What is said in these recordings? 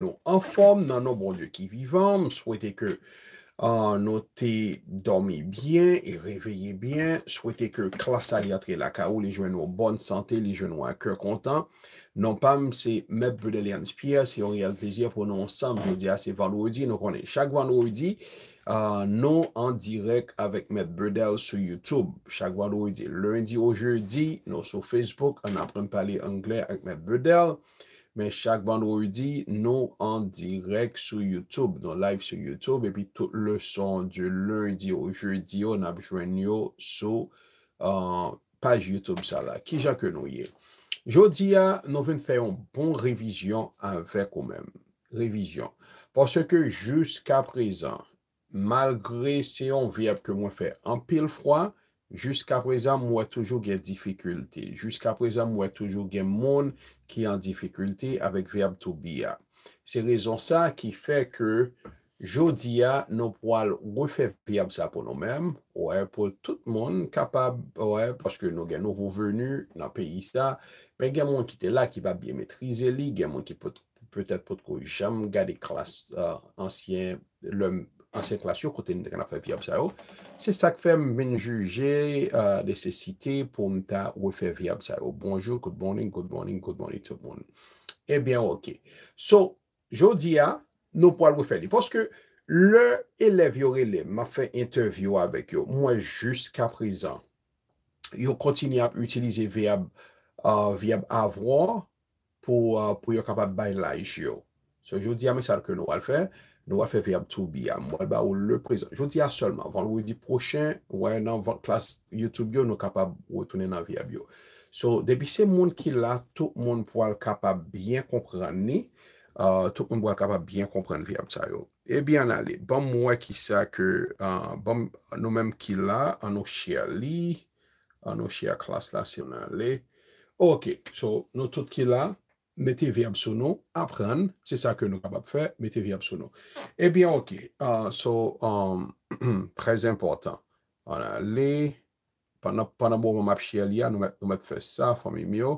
Nou an form nan nou bondye ki vivam, souwete ke ah, nou te domi bien e reveye bien, souwete ke klasa li atre la ka ou, li jwen nou bon sante, li jwen nou an keur kontan. Nou pam se Mep Berdelian Spier, se yon real plezier pou nou ansam, nou di ase ah, vanoudi, nou konen chak vanoudi, ah, nou an direk avek Mep Berdel sou Youtube. Chak vanoudi, lundi ou joudi, nou sou Facebook, an aprem pale angle ak Mep Berdel. men chak bando ou di nou an direk sou YouTube, nou live sou YouTube, epi tout le son di lundi ou jeudi ou nabjwen yo sou euh, paj YouTube sa la. Ki jake nou ye? Jodi ya nou ven fè yon bon revizyon avèk ou men. Revizyon. Porsè ke jousk aprezen, malgre se yon vieb ke mwen fè an pil froy, Juska prezant mwè toujou gen difikulte, juska prezant mwè toujou gen moun ki an difikulte avèk veyab tou biya. Se rezon sa ki fè ke jodi ya nou poal refèv peyab sa pou nou menm, ouè, pou tout moun kapab, ouè, paske nou gen nou vou venu nan peyi sa, pe gen moun ki te la ki va biye metrize li, gen moun ki pwètè pwètè pwètè kou yu chanm gade klas euh, ansyen lèm. Anseklasyon, kote ni te kana fe viab sa yo. Se sak fe mwen juje lesesite pou mta we fe viab sa yo. Bonjour, good morning, good morning, good morning, good morning. Ebyen, eh ok. So, jodi ya, nou po alwe fe li. Poske, le elev yo rele, ma fe interview avek yo. Mwen jusqu aprezan. Yo kontini ap utilize viab avwa pou yo kapab baylaj yo. So, jodi ya, mwen sak ke nou alfej. Nou wè fè viab tou biyam, wè ba ou lè prezant. Joun di a solman, vanl wè di prochen, wè nan vat klas YouTube yo, nou kapab wè tounen nan viab yo. So, debi se moun ki la, tout moun pou wè kapab byen kompran ni, euh, tout moun pou wè kapab byen kompran viab tsa yo. E eh byan ale, ban mwen ki sa ke, euh, ban nou menm ki la, an nou shia li, an nou shia klas la se yon ale. Ok, so nou tout ki la. Mete vyap sou nou, apren, se sa ke nou kapap fe, mete vyap sou nou. Ebyen, eh ok, ah, so, prez um, important, an ale, panabou m ap chia liya, nou met fe sa, fami myo,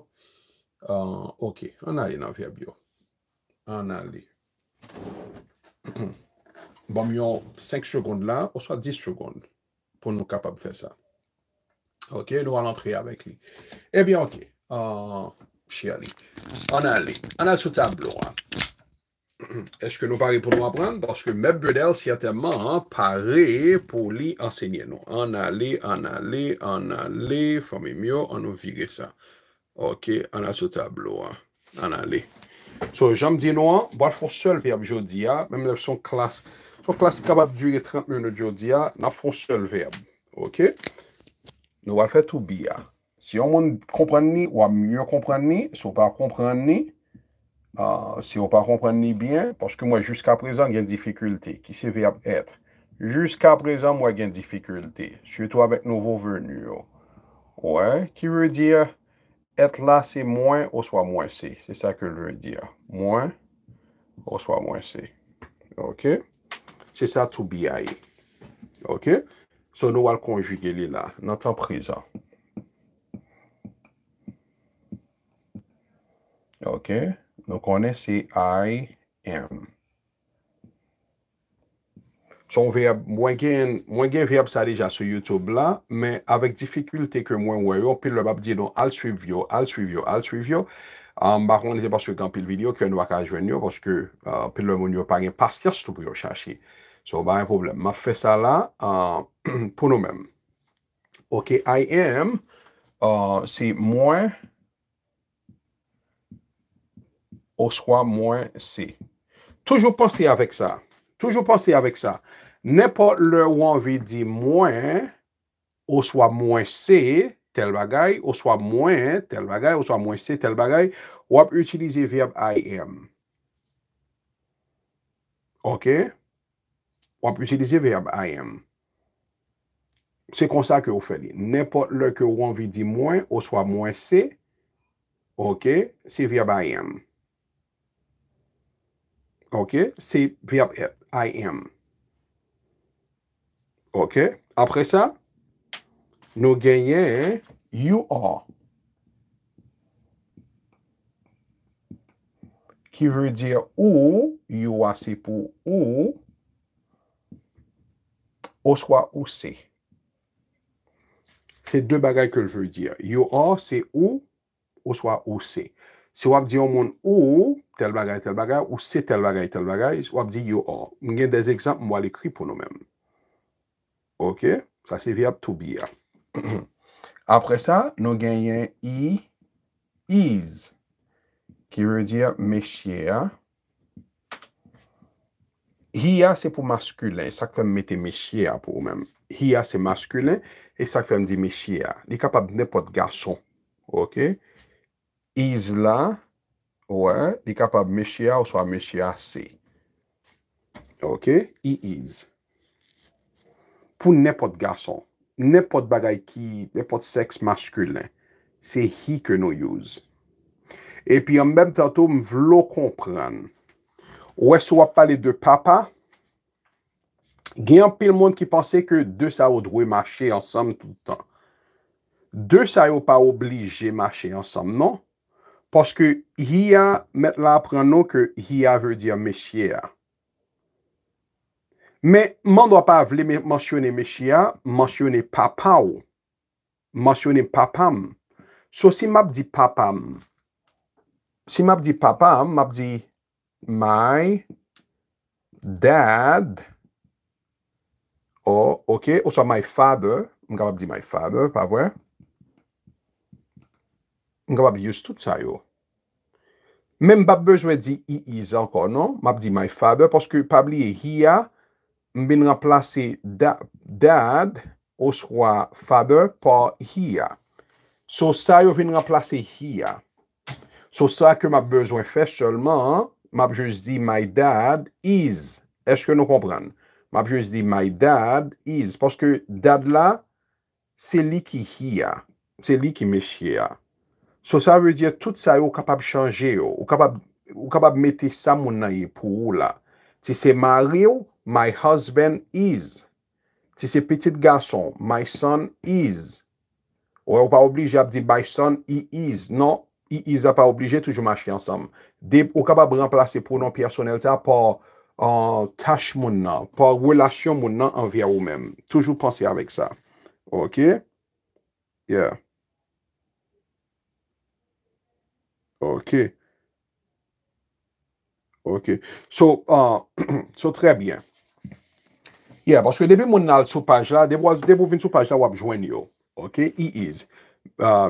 ok, an ale nan vyap yo. An ale. Bon, myo, 5 chugond la, ou sa 10 chugond, pou nou kapap fe sa. Ok, nou an antre avèk li. Ebyen, eh ok, an ah, ale, An alè, an al sou tablou non, an. Eske nou pare pou nou apren? Baske mèp bedel siyatèman, pare pou li ansegnè nou. An alè, an alè, an alè, fòmè myò, an nou vire sa. Ok, an al sou tablou an. An alè. So, janm di nou an, wal fòn sòl verb jodi ya, mèm lè son klas, son klas kabab dure 30 minou jodi ya, nan fòn sòl verb. Ok? Nou wal fè tou bi ya. Si yo moun komprende ni, wap myo komprende ni. Si yo pa komprende ni, ah, si yo pa komprende ni byen, porske mwen jyska prezan gen difikulte. Ki se vey ap etre. Jyska prezan mwen gen difikulte. Sye to ap et nouvo venyo. Ouè, ki vwe dire, et la se mwen ou swa mwen se. Se sa ke lwe dire. Mwen ou swa mwen se. Ok? Se sa tou biye ae. Ok? Se nou wap konjuge li la, nan tan prezan. Ok, nou konen si I am. Son veyab, mwen gen veyab sa deja sou YouTube la, men avek difikulte ke mwen weyo, pil le bab di nou, al suivyo, al suivyo, al suivyo. An bak, mwen ne se pa soukampil video, ke nou akajwen yo, um, poske pil euh, le moun yo pangin, pas kers tou pou yo chashi. So, ba en problem. Ma fe sa la pou nou men. Ok, I am, euh, si mwen... Ou swa mwen se. Toujou pense avèk sa. Toujou pense avèk sa. Nèpot lè ou anvi di mwen. Ou swa mwen se. Tel bagay. Ou swa mwen. Tel bagay. Ou swa mwen se. Tel bagay. Ou ap utilize verb I am. Ok. Ou ap utilize verb I am. Se konsa ke ou fè li. Nèpot lè ke ou anvi di mwen. Ou swa mwen se. Ok. Se verb I am. OK C'est verbe I am. OK Après ça, nous gagnons you are. Qui veut dire ou, you are c'est pour ou, ou soit ou c'est. C'est deux bagages que je veux dire. You are c'est ou, ou soit ou c'est. Se wap di yo moun ou ou, tel bagay, tel bagay, ou se tel bagay, tel bagay, wap di yo ou. Oh, mwen gen des ekzamp mwen wale kri pou nou men. Ok? Sa se vi ap toubi ya. Apre sa, nou gen yen i, iz. Ki wè di ya me chie ya. Hiya se pou maskulen. Sa ke fèm mette me chie ya pou ou men. Hiya se maskulen. E sa ke fèm di me chie ya. Li kapab nepo te gason. Ok? is la, ouen, li kapab mechia ou swa mechia se. Ok? I is. Pou nepot gason, nepot bagay ki, nepot seks maskulen, se hi ke nou youse. E pi an menm tanto, m vlo kompran. Ou e swa pale de papa, gen an pil moun ki pase ke de sa ou dwe mache ansam toutan. De sa ou pa oblige mache ansam, non? Paske hiya met la pranon ke hiya ve diya meshiya. Men, man do pa vle men monsyone meshiya, monsyone papa ou. Monsyone papam. So, si map di papam. Si map di papam, map di my dad. Ou, oh, ok, ou sa my father. Mga map di my father, pa vwe. Mga bab li yus tout sa yo. Men mbap bezwe di he is ankon, non? Mbap di my father. Poske pab li e hiya, mbin remplase dad o swa father pa hiya. So sa yo vin remplase hiya. So sa ke mbap bezwe fe solman, mbap jous di my dad is. Eske nou kompran? Mbap jous di my dad is. Poske dad la, se li ki hiya. Se li ki me chiya. So sa vè diye tout sa yo kapab chanje yo. Yo kapab mette sa mounan yi pou ou la. Ti se mari yo, my husband is. Ti se petit gason, my son is. Ou yo pa oblige ap di my son, he is. Non, he is a pa oblige toujou machke ansam. De, yo kapab remplase pronon personel ta pou euh, tache mounan, pou relasyon mounan anvi a ou men. Toujou panse avèk sa. Ok? Yeah. Ok. Ok. So, ah, so trebyen. Yeah, baske debi moun al sou paj la, debi moun vin sou paj la wap jwen yo. Ok, he is.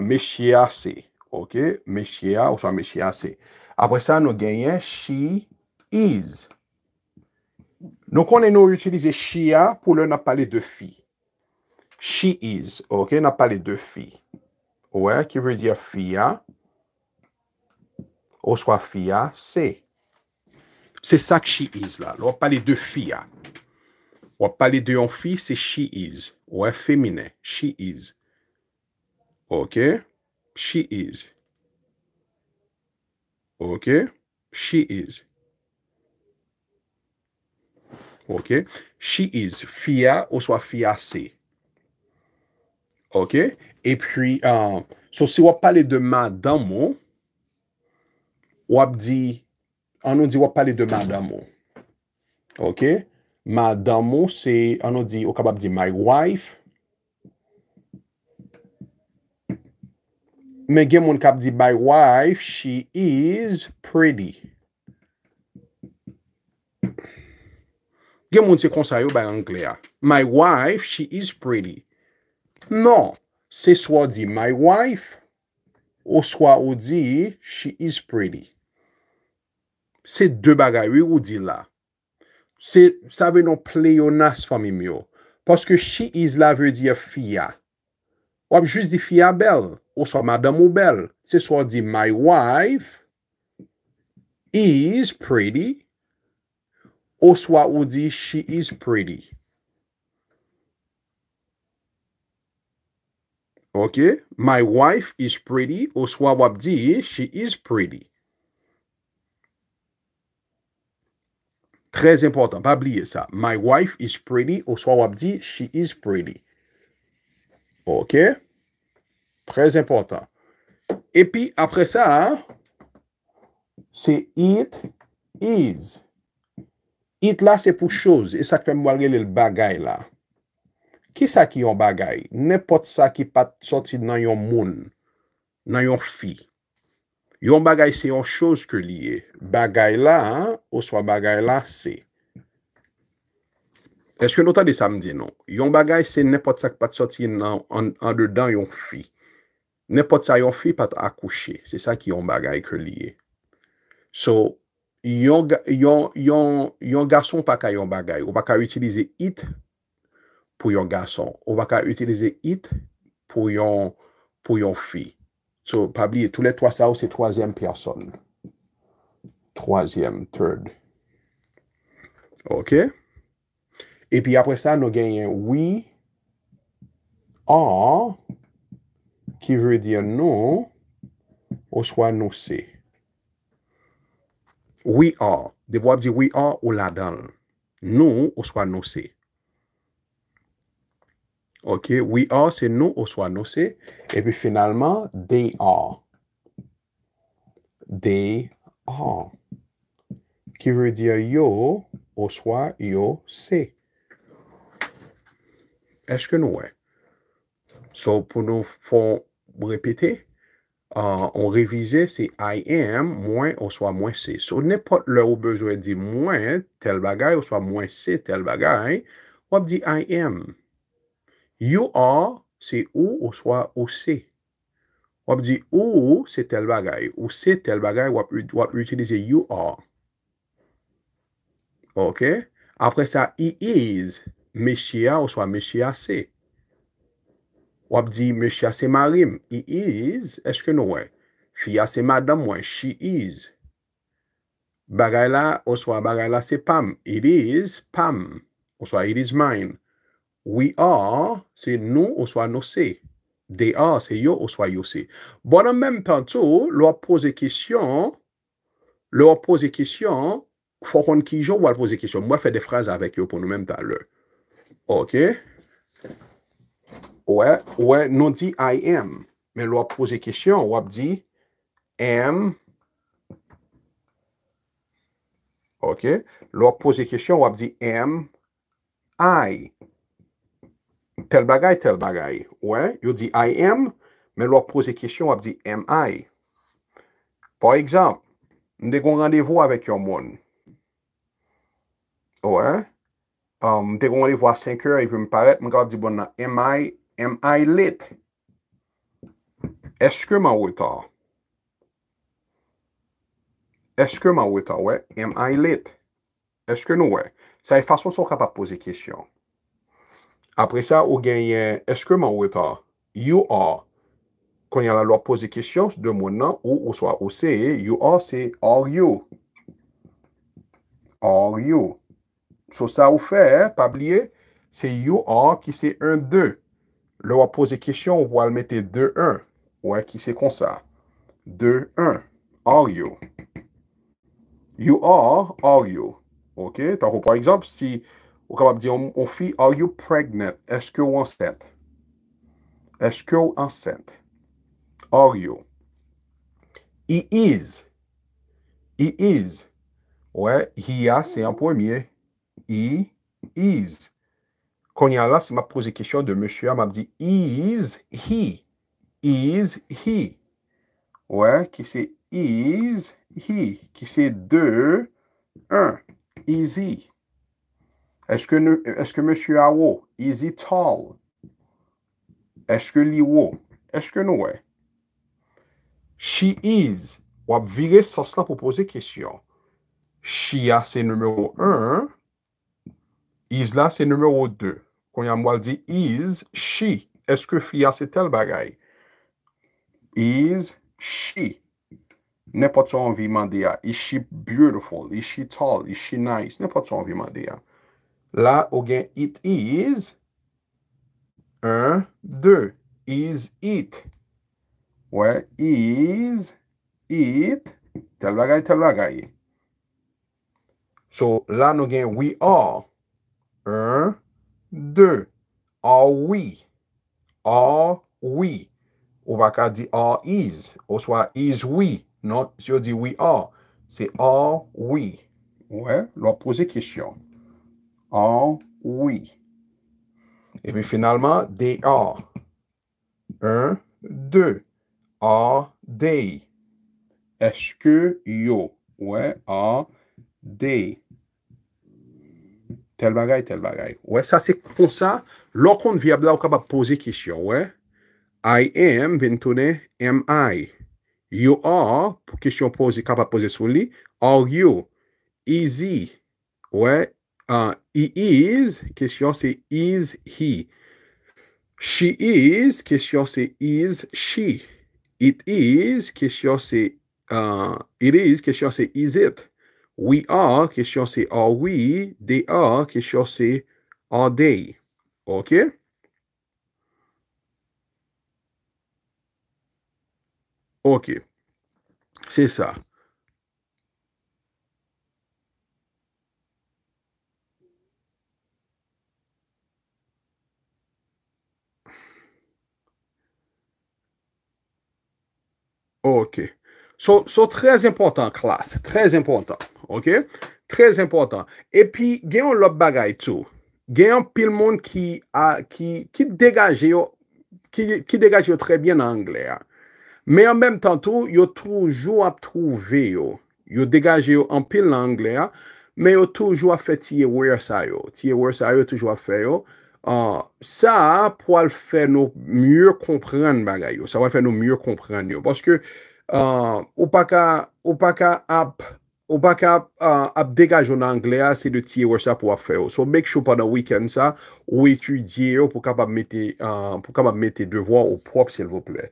Me shia se. Ok, me shia ou sa me shia se. Apre sa nou genyen, she is. Nou konen nou utilize shia pou lè na pale de fi. She is. Ok, na pale de fi. Ouè, ki vè di a fi ya. Ouè, ki vè di a fi ya. ou soit fia, c'est. C'est ça que she is là. On va parler de fia. On va parler de en fille, c'est she is. Ou e féminin, she is. OK? She is. OK? She is. OK? She is fia ou soit c'est ». OK? Et puis, euh, si on va parle de madame, Wap di, anon di wap pale de madamo. Ok? Madamo se anon di, wakabab di my wife. Men gen moun kap di my wife, she is pretty. Gen moun se konsayou bayan glaya. My wife, she is pretty. Non, se swa di my wife, ou swa ou di she is pretty. Se de bagay we ou di la. Se sa ve nou ple yo nas fami myo. Paske she is la ve di fia. Ou ap juz di fia bel. Ou so madam ou bel. Se so di my wife is pretty. Ou so a ou di she is pretty. Ok. My wife is pretty. Ou so a ou ap di she is pretty. Trez importan, pa bliye sa. My wife is pretty, o swa wap di, she is pretty. Ok? Trez importan. E pi apre sa, se it is. It la se pou chouz, e sa ke fèm wage lè l bagay la. Ki sa ki yon bagay? Nè pot sa ki pat soti nan yon moun, nan yon fi. Yon bagay se yon chouz ke liye. Bagay la, ou swa bagay la, se. Eske nou ta de sa mdi nou? Yon bagay se nepot sa pat soti an de dan yon fi. Nepot sa yon fi pat akouche. Se sa ki yon bagay ke liye. So, yon gason pa ka yon bagay. Ou pa ka utilize it pou yon gason. Ou pa ka utilize it pou yon fi. So, pabli, tout lè 3 sa ou, se 3èm person. 3èm, third. Ok? E pi apre sa, nou genyen, we are, ki vre diye nou, ou swa nou se. We are. Debo ap diye we are ou la dal. Nou ou swa nou se. OK? We are, c'est nous ou soit nous, c'est. Et puis finalement, they are. They are. Qui veut dire yo ou soit yo, c'est. Est-ce que nous, ouais? So, pour nous faut répéter, euh, on révisait, c'est I am, moins ou soit moins c'est. So, n'importe là où besoin de dire moins tel bagage ou soit moins c'est tel bagage, on dit I am. You are, se ou ou swa ou se. Wap di ou ou se tel bagay. Ou se tel bagay, wap utilize you are. Ok? Apre sa, he is, me shia, ou swa me shia se. Wap di me shia se ma rim. He is, eske nou we? Fi ya se ma dam we, she is. Bagay la, ou swa bagay la se pam. It is pam, ou swa it is mine. We are, se nou ou swa nou se. De a, se yo ou swa yo se. Bonan menm tan tou, lwa pose kisyon, lwa pose kisyon, fokon ki jo wwa pose kisyon. Mwen fè de fraze avèk yo pou nou menm tan lè. Ok. Ouè, ouè, nou di I am. Men lwa pose kisyon, wwa bdi am. Ok. Lwa pose kisyon, wwa bdi am. I am. Tel bagay, tel bagay. Ouè, yo di I am, men lor pose kisyon ap di um, e M I. Por ekzamp, m de kon randevo avèk yo moun. Ouè, m de kon randevo avèk yo m parèt, m gav di bon na M I, M I lit. Eske man wè ta? Eske man wè ta? Eske man wè ta? M I lit. Eske nou wè? Sa y e fason son kap ap pose kisyon. Apre sa, ou genyen eskeman ou etan? You are. Kon yon la lwa pose kesyon, de moun nan, ou ou swa ou se, you are, se, are you. Are you. Sou sa ou fe, eh, pa bliye, se you are, ki se 1, 2. Lwa pose kesyon, ou wale mette 2, 1. Ou wale ki se konsa. 2, 1. Are you. You are, are you. Ok, tan pou, par exemple, si... Ou ka m ap di, ou fi, are you pregnant? Eske ou anset? Eske ou anset? Are you? He is. He is. Ouè, he a, se an pwemye. He is. Kon yal la, se m ap pose kishon de mèche, a m ap di, he is, he. He is, he. Ouè, ki se, he is, he. Ki se, de, un. He is, he. Eske mè shi a wò? Is it tall? Eske li wò? Eske nou wè? She is. Wap vire sas la pou pose kèsyon. She a se numèro 1. Is la se numèro 2. Kon yam wale di is, she. Eske fi a se tel bagay? Is, she. Nè patou an vi mandi ya? Is she beautiful? Is she tall? Is she nice? Nè patou an vi mandi ya? La ou gen it is, un, de, is it. Ou e, is, it, tel bagay, tel bagay. So, la nou gen we are, un, de, are we, are we. Ou baka di are is, ou swa is we, non, si ou di we are, se are we. Ou e, lwa pose kishyon. Are we? E mi finalman, they are. Un, de. Are they? Est-ce que yo? Ouè, are they? Tel bagay, tel bagay. Ouè, sa se kon sa, lò kon vi abla ou kaba pose kishyon, ouè. I am, vin tounè, am I. You are, pou kishyon pose, kaba pose sou li. Are you? Easy, ouè. Uh, he is, que is he. She is, que is she. It is, que uh, it is, que is it. We are, que are we. They are, que are they. Okay? Ok. C'est ça. Ok, so, so trez impotant klas, trez impotant, ok, trez impotant, epi genyon lop bagay tou, genyon pil moun ki a, ki, ki degaje yo, ki, ki degaje yo trebyen angle ya, me an menm tan tou, yo toujou ap touve yo, yo degaje yo an pil angle ya, me yo toujou ap fe tiye wersay yo, tiye wersay yo toujou ap fe yo, sa pou al fè nou myur komprenn bagay yo. Sa wè fè nou myur komprenn yo. Paske ou pa ka ap degaj yo nan Anglea se de tiye wè sa pou ap fè yo. So make sure pendant weekend sa ou etudye yo pou kap ap mette devon ou pop sè l vople.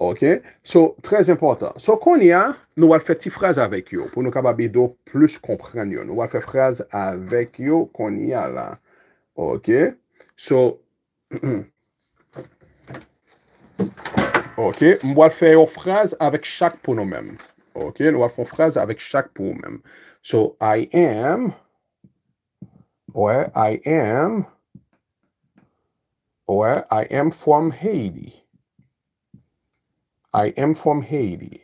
Ok? So, trèz important. So kon ya, nou wè fè ti frèz avèk yo pou nou kap ap bedo plus komprenn yo. Nou wè fè frèz avèk yo kon ya la. Ok? So, ok, mwa fè yon fraz avèk chak pou nou men. Ok, mwa fè yon fraz avèk chak pou nou men. So, I am, wè, I am, wè, I am from Haiti. I am from Haiti.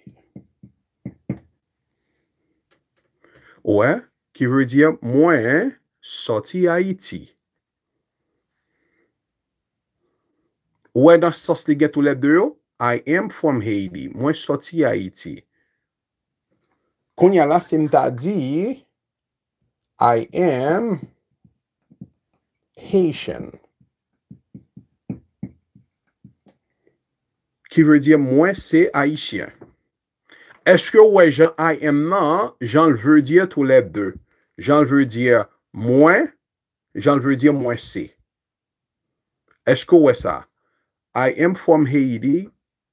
Wè, ki vwe diya mwen soti Haiti. Ou e nan sos li gen tou lep de yo? I am from Haiti. Mwen soti Haiti. Koun ya la sen ta di, I am Haitian. Ki vwe di mwen se Haitian. Eske ou e jan I am nan, jan l vwe di tou lep de yo. Jan l vwe di mwen, jan l vwe di mwen se. Eske ou e sa? I am from Haiti,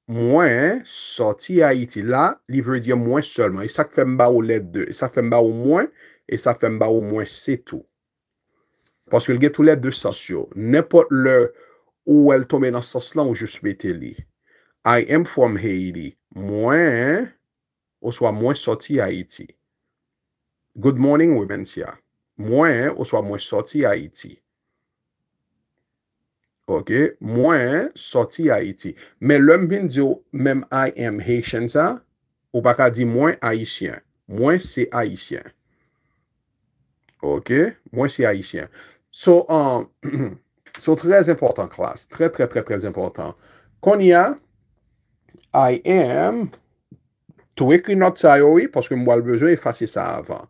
mwen soti a iti la, li vredye mwen solman. I e sak fèmba ou let de, i e sak fèmba ou mwen, i e sak fèmba ou mwen setou. Paske lge tou let de sasyon, nepot le ou el tome nan sasyon ou jousmete li. I am from Haiti, mwen oswa mwen soti a iti. Good morning women tiya, mwen oswa mwen soti a iti. Ok? Mwen soti Haiti. Men lem bin diyo menm I am Haitian sa ou baka di mwen Haitien. Mwen se Haitien. Ok? Mwen se Haitien. So, um, an... So, trez importan klas. Trez, trez, trez, trez importan. Kon ya, I am tou ekri not sayo e, paske mwen al bezo e fase sa avan.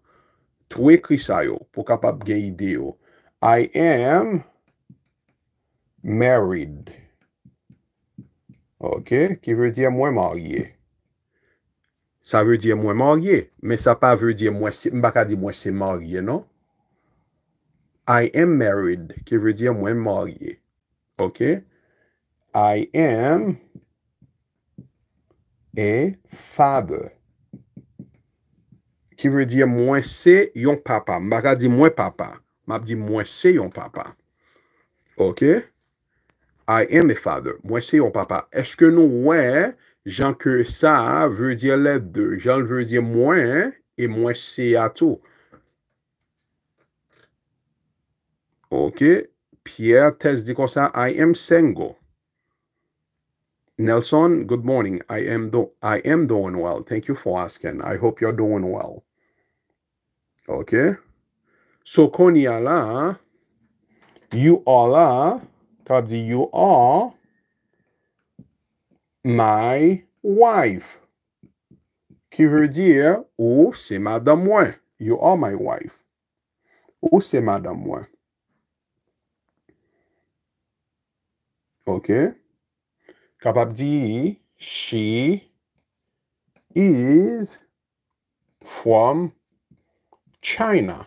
Tou ekri sayo pou kapap gen ide yo. I am... Married. Ok. Ki vè di mwen marye. Sa vè di mwen marye. Men sa pa vè di mwen se marye nou. I am married. Ki vè di mwen marye. Ok. I am. A father. Ki vè di mwen se yon papa. Mwen mwen papa. Mwen mwen se yon papa. Ok. I am a father. Mwen se yon papa. Eske nou wè, jan kè sa vè di lè dè. Jan vè di mwen, e mwen se yon papa. Ok. Pierre Tess di kon sa, I am sengo. Nelson, good morning. I am doing well. Thank you for asking. I hope you are doing well. Ok. So kon yon la, you all la, Kapabdi, you are my wife. Ki vè diye, ou se madam wè. You are my wife. Ou se madam wè. Ok? Kapabdi, she is from China.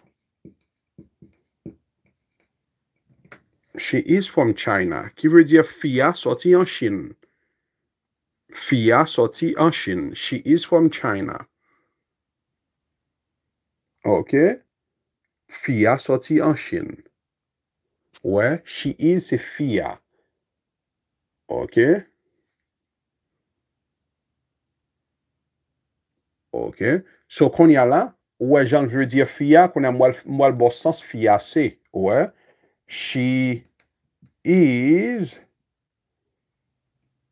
She is from China. Ki vre diye fiya soti an shin. Fiya soti an shin. She is from China. Ok. Fiya soti an shin. Ouè. She is se fiya. Ok. Ok. So kon ya la. Ouè jan vre diye fiya. Kon ya mwal bo sans fiya se. Ouè. Ouè. She is,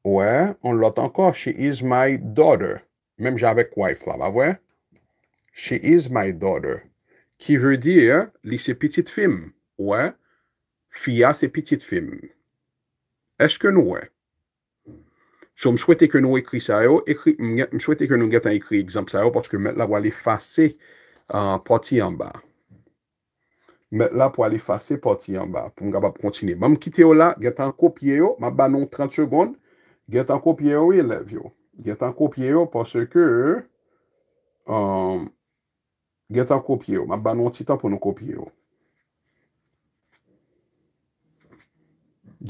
wè, on l'ote ankor, she is my daughter. Mèm j'avek wife la, wè. She is my daughter. Ki rè dir, li se petit fim, wè, fia se petit fim. Eske nou wè? So m souwete ke nou ekri sa yo, m souwete ke nou get an ekri exemple sa yo, paske mèt la wè l'ifase pati an ba. Met la pou alifase, poti yon ba. Poun gaba prontine. Mam kite yo la, gen tan kopye yo. Ma banon 30 segonde. Gen tan kopye yo, ye lev yo. Gen tan kopye yo, porske... Gen tan kopye yo. Ma banon titan pou nou kopye yo.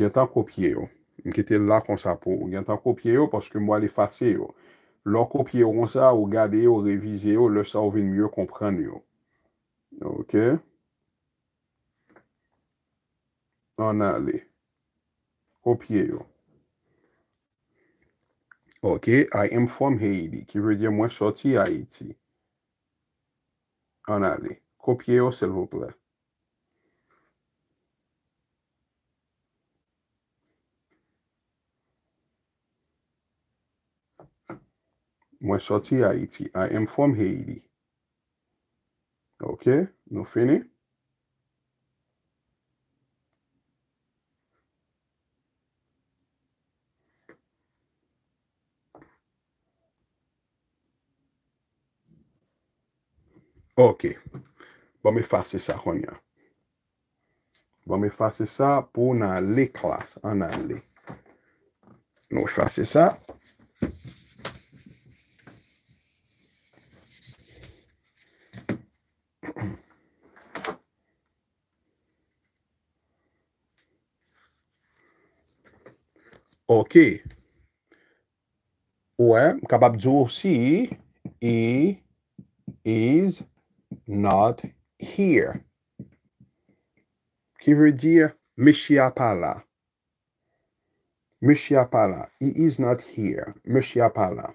Gen tan kopye yo. Mkite la konsapo. Gen tan kopye yo, porske mwa alifase yo. Lò kopye yon sa, ou gade yo, revize yo, lò sa ou vin myo komprende yo. Oké? Anale. Kopye yo. Ok. I am from Haiti. Ki reje mwen soti Haiti. Anale. Kopye yo selvo ple. Mwen soti Haiti. I am from Haiti. Ok. Nou fini. Ok, bom e fase sa kon yon. Bom e fase sa pou nan le klas, an nan le. Nou, j fase sa. Ok. Ouè, mkabab dzo ou si. E is... Not here. Ki vwe diye, Meshia pala. Meshia pala. He is not here. Meshia pala.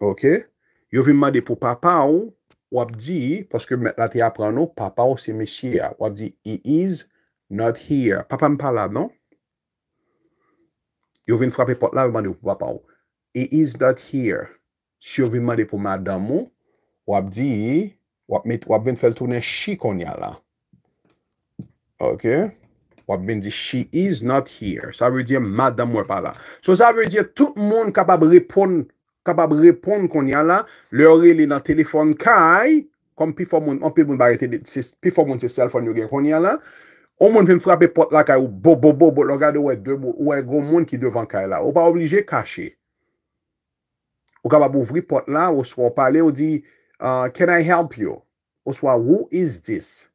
Ok? Yo vwe madi pou papa ou, wap di, paske mwen la te apre nou, papa ou se meshia. Wap di, he is not here. Papa m pala nou? Yo vwe frapi pot la, yo vwe madi pou papa ou. He is not here. Si yo vwe madi pou madam ou, Wap di, wap vin fel toune shi kon ya la. Ok? Wap vin di, she is not here. Sa vwe diye, madam wè pa la. So sa vwe diye, tout moun kapab repon kon ya la, lè orè li nan telefon kaj, kom pi fò moun, moun pi moun barete, pi fò moun se selfon yon gen kon ya la, ou moun vin frapi pot la kaj, ou bo, bo, bo, bo, logade ou e, e go moun ki devan kaj la. Ou pa oblije kache. Ou kapab ouvri pot la, ou swa pa le, ou diye, Uh, can I help you? Oswa, who is this?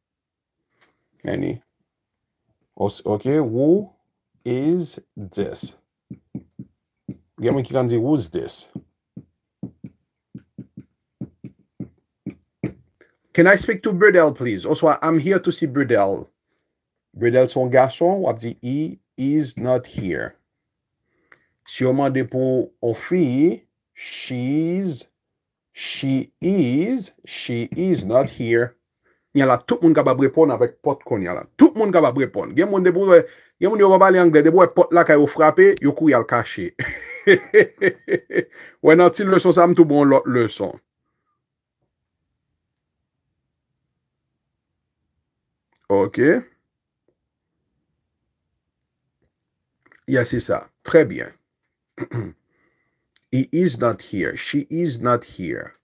Mèni. Ok, who is this? Gèmè ki kan di, who is this? Can I speak to Bridel, please? Oswa, I'm here to see Bridel. Bridel son gason, wap di, he is not here. Si yo mè depo ofi, she is here. She is, she is not here. Ni ala tout moun kaba brepon avèk pot kon ni ala. Tout moun kaba brepon. Gen moun debo e, e pot la kaya ou frape, yo kou yal kache. Ou enan ti l lèson sa m tout bon l lèson. Ok. Yes, si sa. Trè bien. He is not here. She is not here.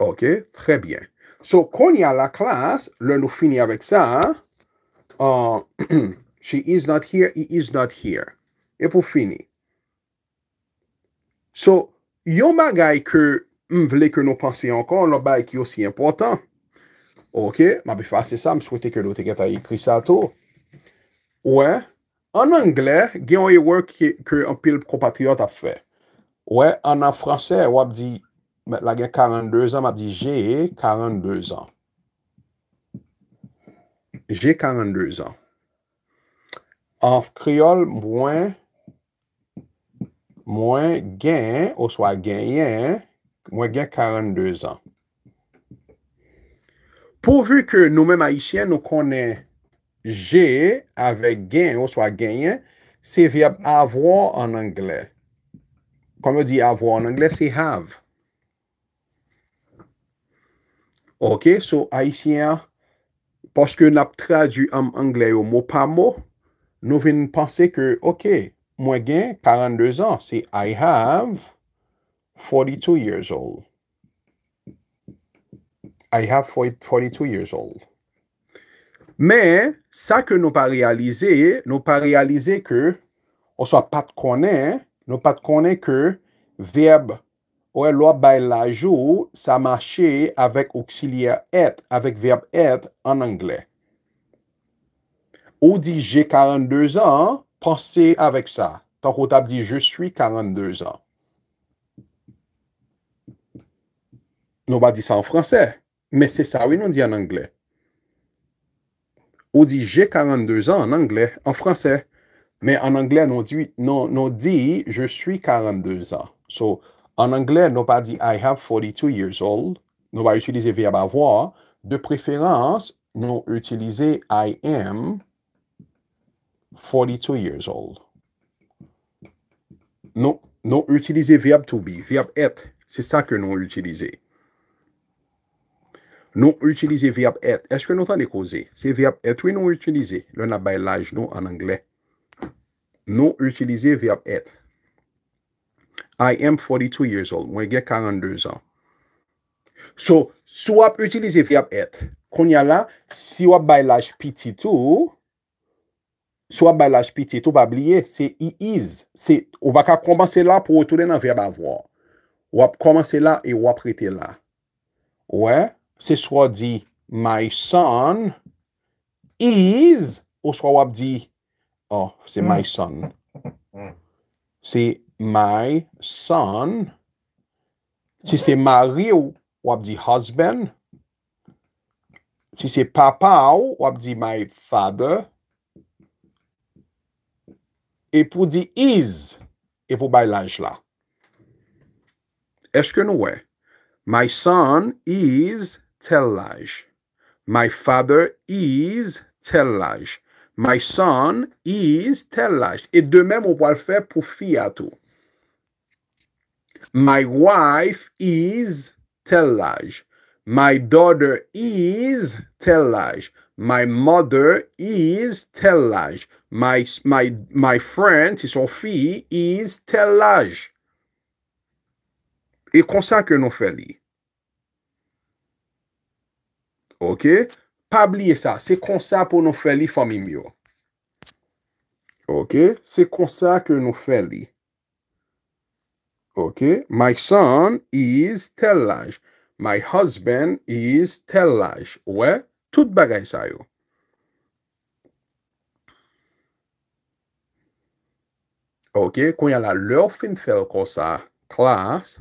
Ok. Très bien. So, kon y a la klas, lè nou fini avèk sa. She is not here. He is not here. E pou fini. So, yon bagay ke m vle ke nou pansi ankon, lè bagay ki yo si important. Ok. Ma bi fase sa. M swete ke nou te geta yi kri sa to. Ouè. An an glè, gen wè yè wè kè an pil pro patriot ap fè. Wè, an an fransè, wè ap di, la gen 42 an, ap di, jè 42 an. Jè 42 an. An f kriol, mwen, mwen gen, ou swa gen yen, mwen gen 42 an. Pou vè kè nou men maïsyen nou konen J, avek gen, ou swa genyen, se vi ap avwa an angle. Kome di avwa an angle, se have. Ok, sou Aisyen, poske nap tradu an angle yo mou pa mou, nou vin panse ke, ok, mwen gen 42 an, se I have 42 years old. I have 42 years old. Men, sa ke nou pa realize, nou pa realize ke ou sa pat konen, nou pat konen ke verb ou e lwa bay lajou sa mache avek ouksilyer et, avek verb et an Angle. Ou di je 42 an, pense avek sa. Ton koutab di je suis 42 an. Nou pa di sa an Fransè, men se sa ou e nou di an Angle. on dit j'ai 42 ans en anglais, en français. Mais en anglais, on dit, je suis 42 ans. So, en anglais, on pas dit I have 42 years old. On va utiliser le verbe avoir. De préférence, on utiliser I am 42 years old. Non, non utiliser verbe to be, verbe être. C'est ça que nous utilisons. Nou utilize vyap et. Eske nou tan de koze? Se vyap et we nou utilize. Le nan baylaj nou an angle. Nou utilize vyap et. I am 42 years old. Mwen gen 42 an. So, sou ap utilize vyap et. Kon ya la, si wap baylaj piti tou. Sou wap baylaj piti tou ba bliye. Se i iz. Se ou baka komanse la pou ou tou den nan vyap avwa. Wap komanse la e wap rete la. Ouè? se swa di my son, is, ou swa wap di, oh, se my hmm. son. Se my son, se se mari ou wap di husband, se se papa ou wap di my father, e pou di is, e pou bay laj la. Eske nou we? My son, is, is, Tellage. My father is Tellage. My son is Tellage. Et de même, on va le faire pour tout. My wife is Tellage. My daughter is Tellage. My mother is Tellage. My, my, friend, c'est son fille, is Tellage. Et comme ça que nous Ok, pa bliye sa. Se konsa pou nou fè li fòmi myo. Ok, se konsa pou nou fè li. Ok, my son is tel laj. My husband is tel laj. Ouè, tout bagay sa yo. Ok, kon y ala lò fin fè kon sa. Klas.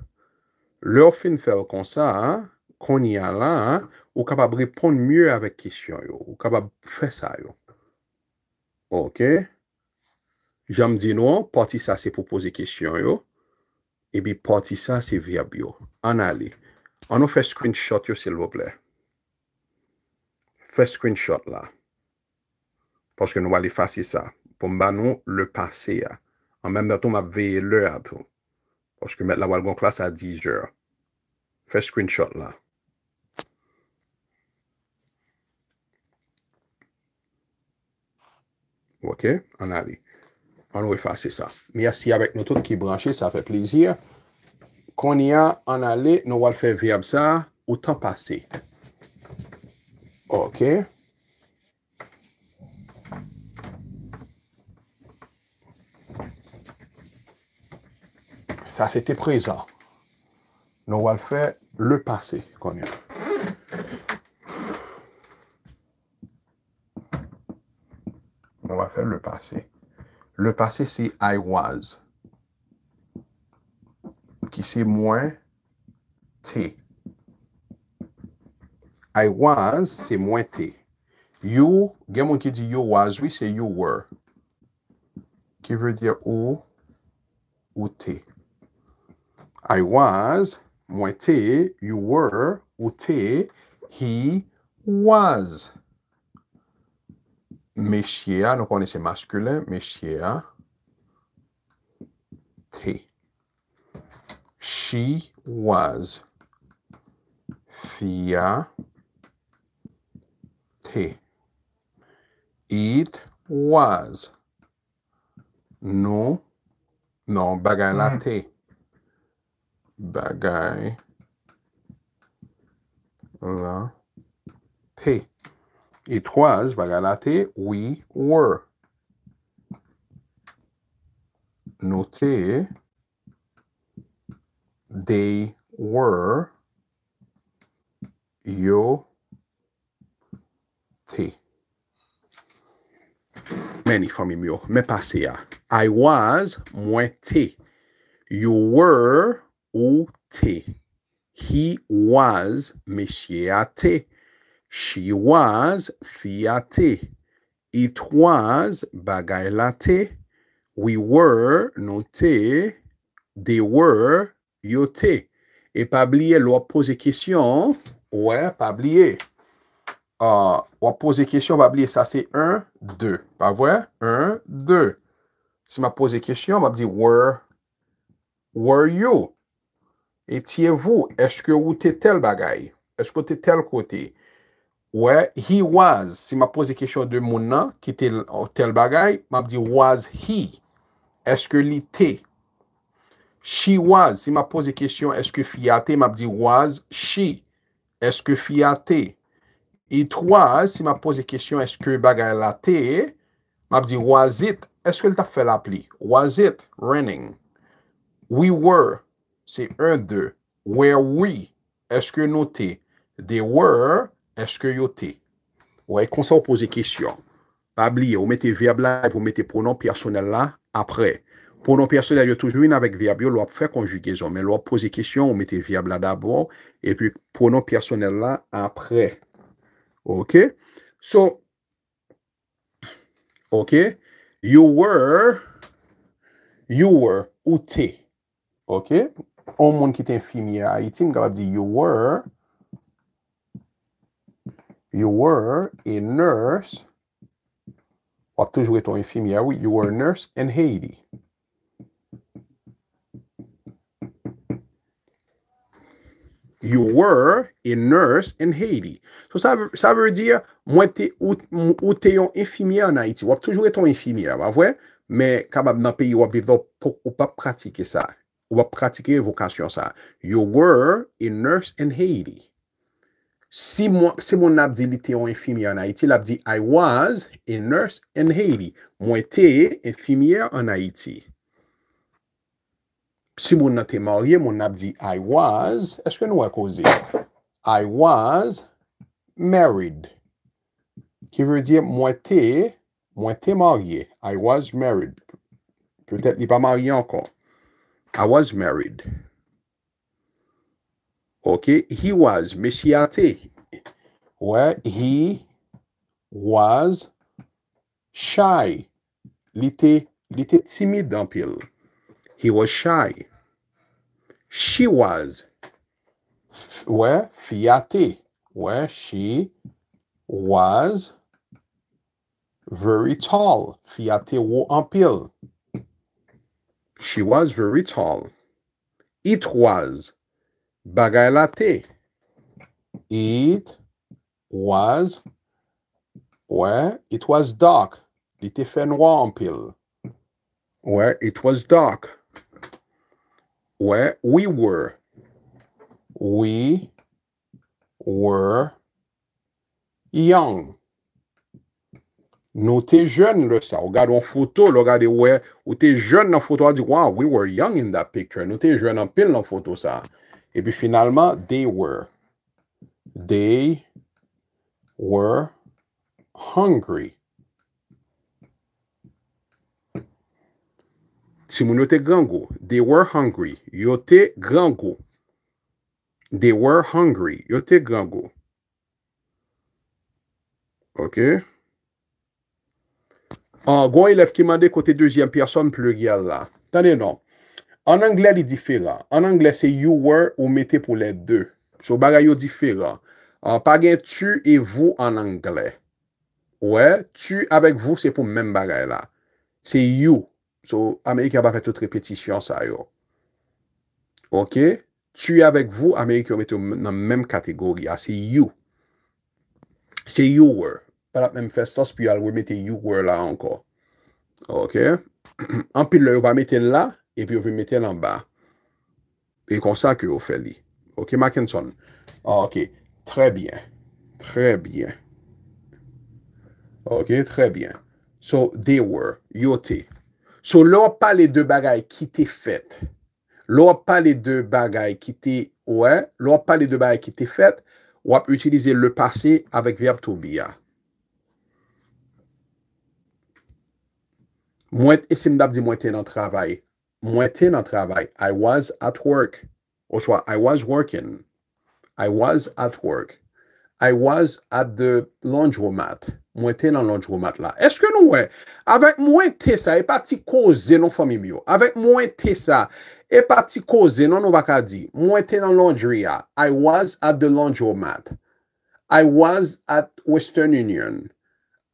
Lò fin fè kon sa. Kon y ala. Ou kapab repond mye avèk kisyon yo. Ou kapab fè sa yo. Ok. Jam di nou an. Porti sa se pou pose kisyon yo. E bi porti sa se viyab yo. An ali. An nou fè screenshot yo silvople. Fè screenshot la. Poske nou wali fasi sa. Pou mba nou le pase ya. An mèm betou m ap veye lè atou. Poske mèt la walgoun klas a di jè. Fè screenshot la. OK? On allait. On va effacer ça. Merci avec nous tous qui branchés, ça fait plaisir. Qu'on y a, on allait, nous allons faire verbe ça, au temps passé. OK? Ça, c'était présent. Nous allons faire le passé qu'on y a. On va faire le passé. Le passé, c'est I was. Qui c'est moins T. I was, c'est moins T. You, il qui dit you was, oui, c'est you were. Qui veut dire ou ou T. I was, moins T, you were, ou T, he was. Meshiya, nou kone se maskulen, meshiya, te. She was, fia, te. It was, nou, nan, bagay la hmm. te. Bagay la te. It was, baga la te, we were. No te, they were, yo te. Meni fami myo, me pase ya. I was, mwen te. You were, ou te. He was, me shea te. She was fiaté. It was bagaylaté. We were noté. They were yoté. E pa bliye, lwa pose kisyon. Wè, pa bliye. Wwa pose kisyon, wwa bliye, sa se 1, 2. Pa vwè, 1, 2. Se ma pose kisyon, wwa bdi, were, were you? Etiye vou, eske wote tel bagay? Eske wote tel kotey? Ouè, he was. Si ma pose kèsyon de moun nan, ki te l bagay, ma pdi was he. Eske li te? She was. Si ma pose kèsyon eske fi a te, ma pdi was she. Eske fi a te? It was. Si ma pose kèsyon eske bagay la te, ma pdi was it. Eske l ta fe la pli? Was it raining? We were. Se un de. Were we. Eske nou te? They were. Eske yo te? Ou e konsan ou pose kisyon? Pa bliye, ou mette vyab la ep ou mette pronon personel la apre. Pronon personel yo toujou in avek vyab yo lwa pre konjugezon, men lwa pose kisyon ou mette vyab la dabo ep pou pronon personel la apre. Ok? So, ok, you were you were ou te? Ok? Ok? Ou moun ki te infimiye a iti, m gala di you were ou te? You were a nurse. Wap toujou eton infimiye. You were a nurse in Haiti. You were a nurse in Haiti. So sa vèr diye mwen te yon infimiye an Haiti. Wap toujou eton infimiye. Me kabab nan peyi wap vive ou pa pratike evokasyon sa. You were a nurse in Haiti. Si moun ap di li te ou infimiye an Haiti, la ap di I was a nurse in Haiti. Mwen te infimiye an Haiti. Si moun an te marye, moun ap di I was, eske nou ak ozi? I was married. Ki vwe di mwen te marye. I was married. Pelep ni pa marye ankon. I was married. Okay, he was Messiate, where he was shy. L'était, l'était timide en pile. He was shy. She was where fiate, where she was very tall. Fiate wo en pile. She was very tall. It was Bagay la te. It was. Ouè. It was dark. Li te fenwa an pil. Ouè. It was dark. Ouè. We were. We were young. Nou te jen lè sa. Ou gade yon foto lè. Ou gade ou te jen nan foto a di. Ou gade we were young in that picture. Nou te jen nan pil nan foto sa. Epi finalman, they were. They were hungry. Si moun yo te gangou. They were hungry. Yo te gangou. They were hungry. Yo te gangou. Ok. An, gwen yon lef ki mande kote druzyen person plur gyal la. Tane nonk. An angle li diferan. An angle se you were ou mette pou le de. So bagay yo diferan. Par gen tu e vou an angle. Ou e, tu avek vou se pou men bagay la. Se you. So Amerike a ba fete tout repetisyon sa yo. Ok? Tu avek vou, Amerike a mette nan men kategori. A ah, se you. Se you were. Pal ap men fè sas pi al wè mette you were la anko. Ok? An pil la yo ba mette la. epi yo vi meten an ba. E konsa ke yo fe li. Ok, Mackinson? Ah, ok, tre bien. Tre bien. Ok, tre bien. So, they were, yo te. So, lor pa le de bagay ki te fet. Lor pa le de bagay ki te, wè, lor pa le de bagay ki te fet, wap, utilize le pase avèk verb to bia. Mwen, esen dab di mwen ten an travay. Mwen te nan travay. I was at work. O swa, I was working. I was at work. I was at the laundromat. Mwen te nan laundromat la. Eske nou we? Awek mwen te sa, e pati koze nan fami myo. Awek mwen te sa, e pati koze nan nou baka di. Mwen te nan laundriya. I was at the laundromat. I was at Western Union.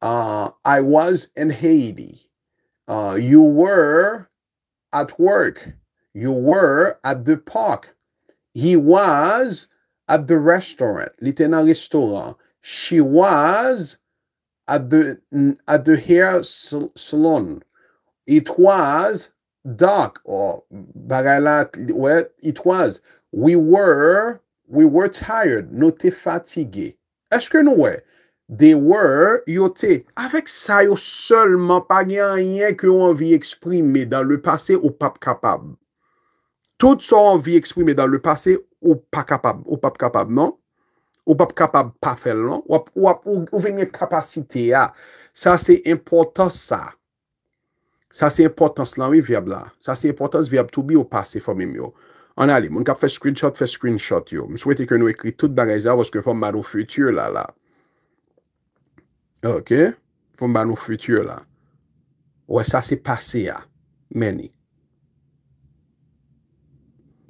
Uh, I was in Haiti. Uh, you were... at work. You were at the park. He was at the restaurant. Li restaurant. She was at the at the hair salon. It was dark or bagalat. Well, it was. We were we were tired. Nous fatigue fatigués. Est-ce que nous De wè, yo te, avèk sa yo Sèlman pa gen yè Kè ou an vi eksprime Dan le pase ou pap kapab Tout sa ou an vi eksprime Dan le pase ou pa kapab Ou pap kapab, nan? Ou pap kapab pa fel, nan? Ou venye kapasite ya Sa se importans sa Sa se importans lan wè wi viab la Sa se importans viab toubi ou pase Fòmèm yo Moun kap fè screenshot, fè screenshot yo M souwète kè nou ekri tout dan reza Wòs kè fòm man wò futur la la Ok, pou mba nou futur la. Ouè, sa se pase ya. Meni.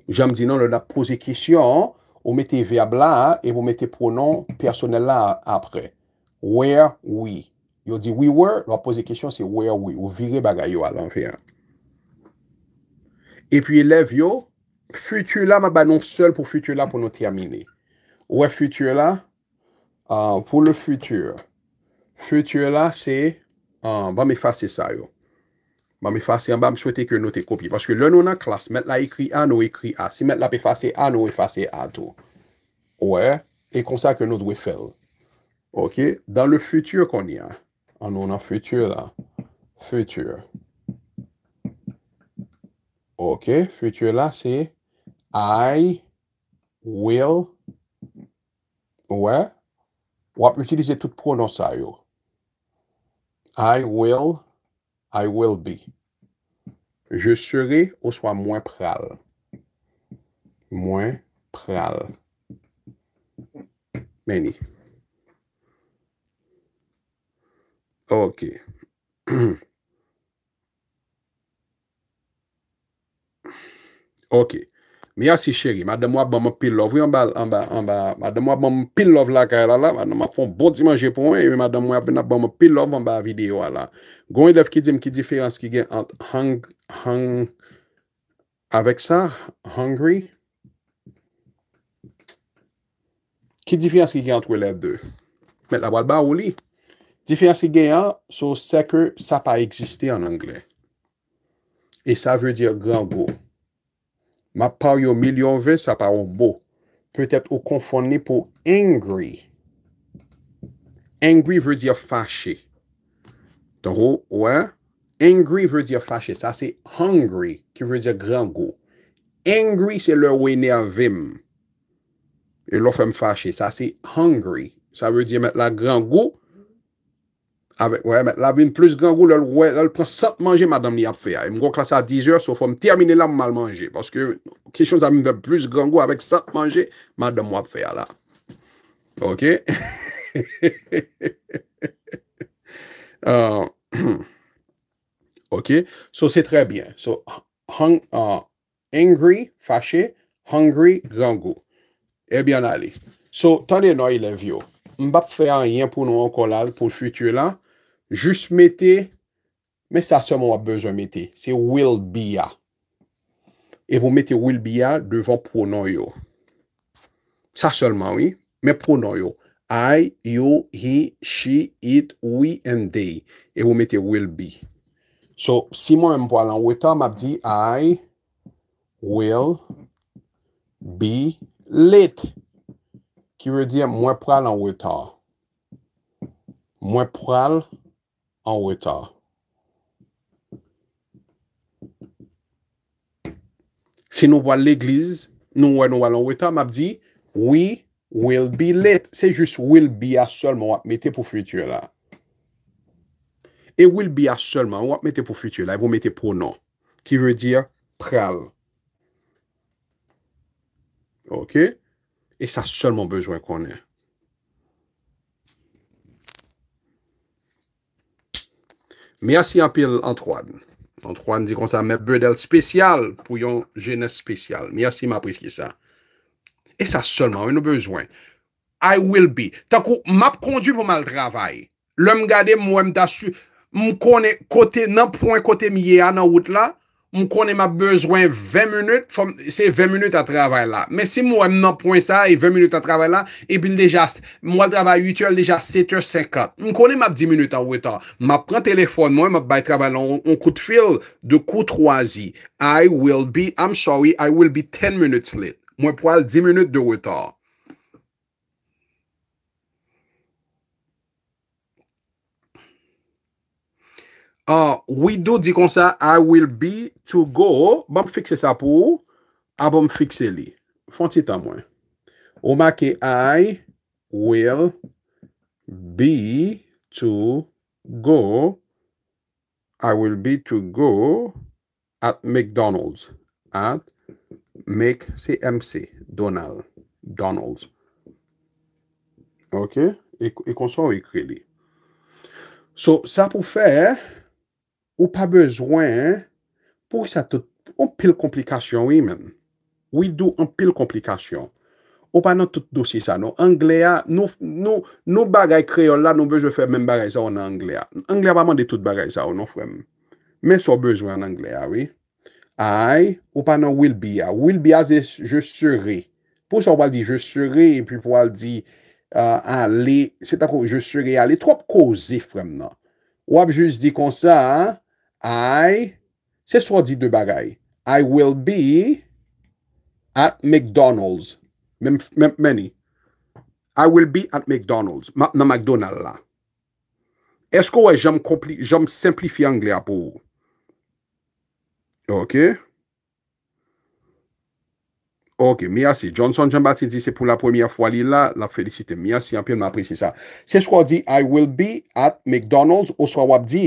Jam di nan, lò la pose kisyon, ou mette vyab la, e vou mette pronon personel la apre. Where we. Yo di we were, lò la pose kisyon se where we. Ou vire bagay yo alan vya. E pi lev yo, futur la mba banon sol pou futur la pou nou termine. Ouè futur la, ah, pou lò futur. futur là, c'est on va m'effacer ça. Yo. va m'effacer on va me souhaiter que nous te copie. Parce que là, nous avons classe. Mettre là écrit A, nous écrit A. Si mettre là effacer A, nous effacer A tout. Ouais. Et comme ça que nous devons faire. OK? Dans le futur qu'on y a. on a futur là. Futur. OK? Futur là, c'est I will. Ouais. On va utiliser tout pronom yo. I will, I will be. Je serai ou sois moi pral. Moi pral. Many. Ok. Ok. Ok. Mi yasi cheri, ma dem wap bon moun pil love. Ou yon ba, an ba, an ba, ma dem wap bon moun pil love la ka el ala. Ma fon bon dimanje pou mwen. Ou yon ma dem wap bon moun pil love an ba videyo ala. Goun yon def ki dim ki difyans ki gen ant hang, hang, avek sa, hangri. Ki difyans ki gen ant wè lèv dè? Met la wad ba ou li. Difyans ki gen an, sou seke, sa pa eksiste an anglè. E sa vre di a gran goun. Ma pa yon milyon vè, sa pa yon bo. Pe tèt ou konfon nè pou angry. Angry vè di fache. Ton ho, wè? Angry vè di fache. Sa se hungry, ki vè di grangou. Angry se lè wè nè avim. E lò fèm fache. Sa se hungry. Sa vè di mèt la grangou. Avè, wè mè, la vin plus gangou, lèl wè, lèl pran sap manje, madame ni ap fè a. Mwen gon klasa a 10 ou, sou fò mè termine la mè mal manje. Paske, kèchons la vin ven plus gangou, avèk sap manje, madame wè ap fè a la. Ok? Euh, ok? Sou se trè bè. Angry, fache, hungry, gangou. Ebyan eh ali. Sou, tanè noy lè vyo. Mbap fè a yè pou nou an kolad, pou fütu lè. Jus mette, men sa seman wap bezwa mette. Se will be ya. E vou mette will be ya devon pronon yo. Sa seman, oui. Men pronon yo. I, you, he, she, it, we, and they. E vou mette will be. So, si mwen mpwa lan weta, m ap di, I will be late. Ki wè di, mwen pral lan weta. Mwen pral liten. Anweta. Se nou wale l'eglize, nou wale nou wale anweta, map di, we will be lit. Se jis will be a solman wap mette pou futye la. E will be a solman wap mette pou futye la. E vou mette pou non. Ki ve dire pral. Ok? E sa solman bezwen konen. Mi yasi apil Antoine. Antoine di kon sa mèp bèdèl spesyal pou yon jènes spesyal. Mi yasi m'apris ki sa. E sa solman, wè nou bezwen. I will be. Takou, m'ap kondi pou m'al travay. Lè m'gade mwèm dasu, m'kone kote nan pwen kote miye an an wout la. Mwen konen map bezwen 20 menut, se 20 menut a travay la. Men si mwen nan pwen sa, e 20 menut a travay la, e bil deja, mwen travay yutyo, e deja 7.50. Mwen konen map 10 menut a weta. Mwen pren telefon mwen, mwen bay travay la, on kout fil, de kout 3 zi. I will be, I'm sorry, I will be 10 menuts lit. Mwen pwen 10 menut de weta. Ouidou ah, di kon sa... I will be to go... A bom fikse sa pou... A bom fikse li... Fonsi ta mwen... Ou maki... I will be to go... I will be to go... At McDonald's... At Mc... C-M-C... Donald... Donald's... Ok... E, e kon sa wikri li... So, sa pou fe... Ou pa bezwen, pou y sa tout, ou pil komplikasyon, oui men. Ou y do, ou pil komplikasyon. Ou pa nan tout do si sa nou. Anglea, nou bagay kreyon la, nou vejwe fe men barey sa ou nan Anglea. Anglea vaman de tout barey sa ou nan frem. Men so bezwen Anglea, oui. Ay, ou pa nan will be ya. Will be ya ze, je seri. Pou sa ou wale di, je seri, epi pou wale di, a, a, li, se ta kou, je seri a li, trop kou ze frem nan. Ou ap juz di kon sa, ay, se swa di de bagay, I will be at McDonald's. Meni, I will be at McDonald's. Na McDonald's la. Esko wè, jom kompli, jom simplifi Anglia pou. Ok. Ok, mi yasi. Johnson jambati di se pou la premiye fwa li la, la felicite. Mi yasi, anpil ma apre si sa. Se swa di, I will be at McDonald's, ou swa wap di,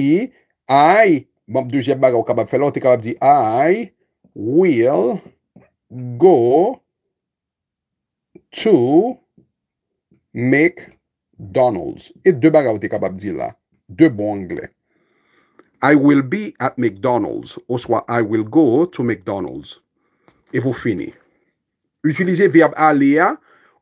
ay, Mam doujè bag a ou kabab fè la, ou te kabab di, I will go to McDonald's. E dè bag a ou te kabab di la, dè bon angle. I will be at McDonald's, ou swa I will go to McDonald's. E pou fini. Utilize verb a li a,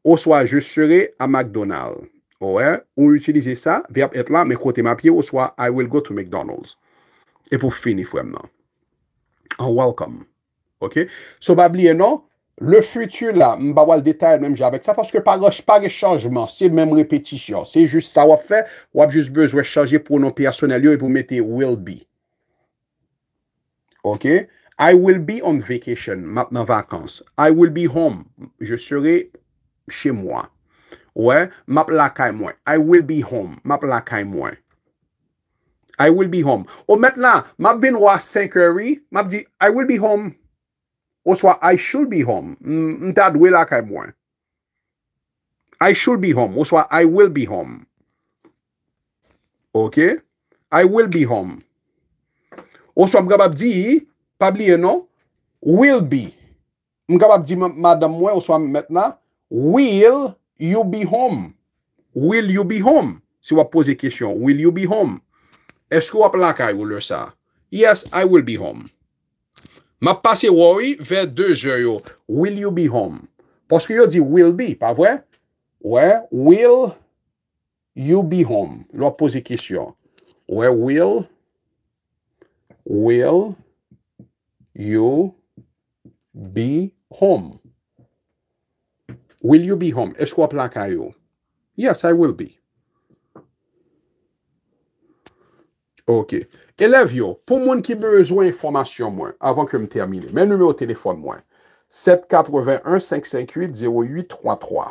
ou swa je serai a McDonald's. Ou e, ou utilize sa, verb et la, me kote ma pie, ou swa I will go to McDonald's. E pou finif wèm nan. A welcome. Ok? So, ba bli eno. Le futur la, mba wèl detay mwen javek sa. Paske pa rechangeman, se mwen repetisyon. Se just sa wap fè, wap just bez rechange pou nou personel yo. E pou mette will be. Ok? I will be on vacation. Map nan vakans. I will be home. Je sere che mwen. Ouè? Map la kay mwen. I will be home. Map la kay mwen. I will be home. O, metna, mabvin wa sanctuary, mabdi, I will be home. Oswa, I should be home. Mta dwe la kay mwen. I should be home. Oswa, I will be home. Ok? I will be home. Oswa, mga babdi, pabliye no, will be. Mga babdi, madam mwen, oswa, metna, will you be home? Will you be home? Si wap pose kisyon, will you be home? Eskou ap lakay ou lor sa? Yes, I will be home. Ma pase worry ver 2 zeyo. Will you be home? Poske yo di will be, pa vwe? Where will you be home? Lo ap pose kish yo. Where will you be home? Will you be home? Eskou ap lakay ou? Yes, I will be. Ok, ke lev yo, pou moun ki bezwen informasyon mwen, avan ke m termine, men nou mè o telefon mwen, 781-558-0833,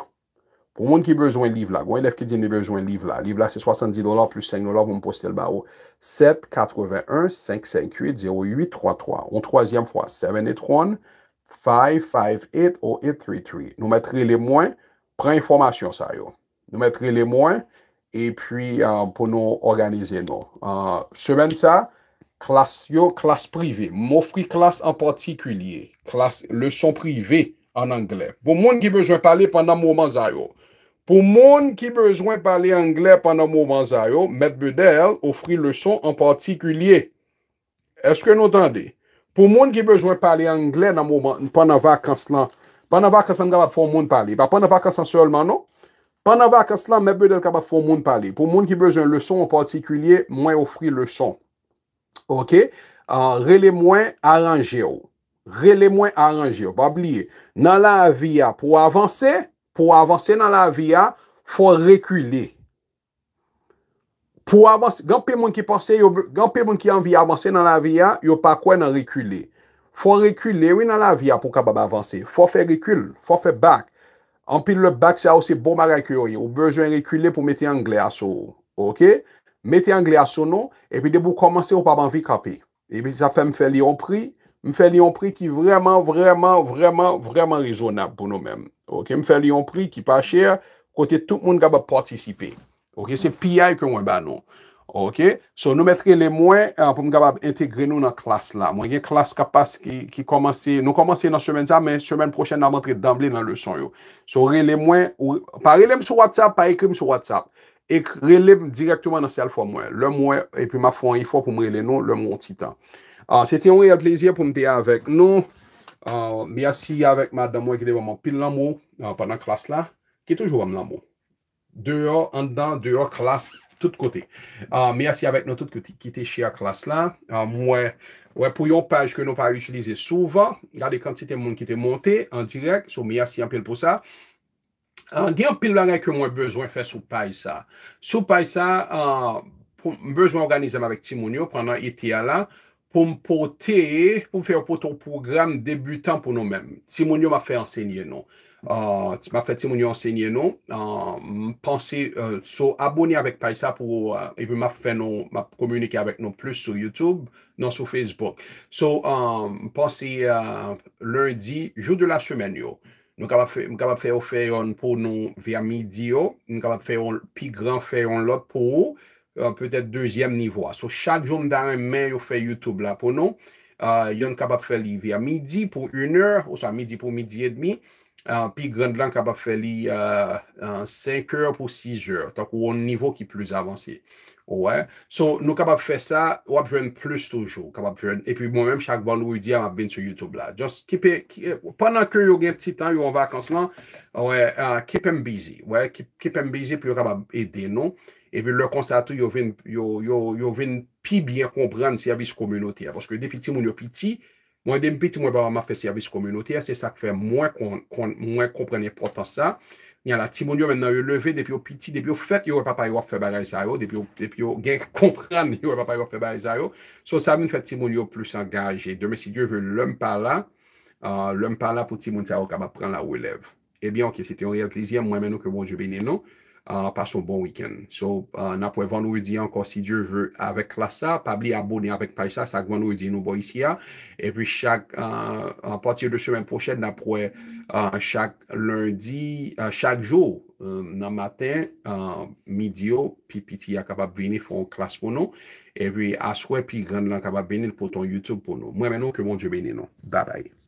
pou moun ki bezwen liv la, gwen lev ki di ni bezwen liv la, liv la se 70 dolar plus 5 dolar, vou m poste l ba yo, 781-558-0833, on troasyem fwa, 781-558-0833, nou metre le mwen, pren informasyon sa yo, nou metre le mwen, E pwi euh, pou nou organize nou. Euh, Seben sa, klas yo, klas prive. Mou fri klas an patikulie. Klas, leson prive an Angle. Pou moun ki bezwen pale pwana mouman zayo. Pou moun ki bezwen pale Angle pwana mouman zayo, Met Bedel ofri leson an patikulie. Eske nou tende? Pou moun ki bezwen pale Angle pwana vakans lan. Pwana vakans lan gwa pa pou moun pale. Pa pwana vakans lan solman nou, Mwen ava ak aslan, mwen bedel kaba foun moun pali. Foun moun ki bezon lèson an patikulye, mwen ofri lèson. Ok, rele mwen aranje ou. Rele mwen aranje ou, ba bliye. Nan la aviya, ah, pou avanse, pou avanse nan la aviya, ah, foun rekule. Pou avanse, gan pe moun ki passe, gan pe moun ki anvi avanse nan la aviya, ah, yon pa kwen nan rekule. Foun rekule, wè nan la aviya pou kaba avanse. Foun fè rekule, foun fè bak. Anpil le bak sa bon ou se bo ma rekyo yon, ou bezwen rekyo le pou mette yon gle aso, ok? Mete yon gle aso nou, epi debou komanse ou pa banvi kapi. Epi sa fè m fè li yon pri, m fè li yon pri ki vreman, vreman, vreman, vreman rezonab pou nou men. Ok, m fè li yon pri ki pa chè, kote tout moun gaba patisipe. Ok, se piyay kwen wè ba nou. Ok, so nou met rele mwen euh, pou m gabab integre nou nan klas la. Mwen gen klas kapas ki komanse, nou komanse nan semen sa, men semen prochen nan motre dambli nan lè son yo. So rele mwen, pa relem sou WhatsApp, pa ekrem sou WhatsApp. Ek relem direktouman nan sel fwa mwen. Le mwen, epi ma fwa yifo pou m rele nou, le mwen titan. Ah, seti yon re a pleziye pou m dey avèk nou. Miasi avèk madan mwen gede vaman pil la mou, panan klas la, ki toujou vaman la mou. Deyo, andan, deyo klas la. Toute kote. Mersi avèk nou tout ki te chè a klas lan. Mwen pou yon paj ke nou pa yon chilize souvan. Yade kantite moun ki te monte an direk. Sou mersi an pil pou sa. An gen an pil la gen ke mwen bezwen fè sou paj sa. Sou paj sa, m bezwen organize m avèk Timonio pran an iti alan pou m pote, pou m fè yon poton program debutan pou nou men. Timonio m a fè ensegnye nou. Ah, non? ah, euh, euh, ma fè ti moun yo ensegnye nou. Pansè, sou abonye avèk pa y sa pou e pou ma fè nou, ma komunike avèk nou plus sou YouTube nou sou Facebook. Sou, ah, pansè, euh, lourdi, jou de la semen yo. Nou kabab fè yo fè yon pou nou via midi yo. Nou kabab fè yon pi gran fè yon lot pou yo. Pe tèt deuxième nivou a. Sou chak joun darè men yo fè YouTube la pou nou. Yon kabab fè li via midi pou yon ou sa midi pou midi et demi. Yon kabab fè li via midi pou yon ou sa midi pou midi et demi. Euh, pi gand lan kaba fe li 5 euh, euh, ou 6 ou, tak ou ou nivou ki plus avansi. So nou kaba fe sa, wap jwen plus toujou. E pi moun mèm chak ban nou yu di an ap vin su YouTube la. Panan ke yu gen ptip tan yu wakans lan, kip mbizi. Kip mbizi pi yu kaba ede nou. E pi lò konsa tou yu vin pi bien kompran servis komunote. Paske depiti moun yu piti. Mwen dem pi ti mwen ba ba ma fe servis komyonote, a se sak fe mwen komprene portan sa. Mwen la, ti moun yo men nan yo leve depi yo piti, depi yo fet, yo wè pa pa yo waf fe bagay zay yo, depi yo gen kompran yo wè pa pa yo waf fe bagay zay yo. So sa mwen fet ti moun yo plus an gaje. Deme si Diyo ve lèm pa la, euh, lèm pa la pou ti moun zay yo kaba pren la wè lev. Ebyen, eh ok, se te yon real plizye mwen men nou ke moun jo venen nou. pa sou bon wikend. So, euh, na pou e van ou di ankon si Diyo ve avèk klas sa, pa bli abonè avèk pa isa, sak van ou di nou bo isi ya, e pi chak, a patir euh, de semen pochèd, na pou e euh, chak lundi, chak jou nan maten, midyo, oh, pi piti akabab veni fon klas pou nou, e pi aswe, pi gand lan akabab veni pou ton YouTube pou nou. Mwen menon, kemon Diyo veni nou. Baday.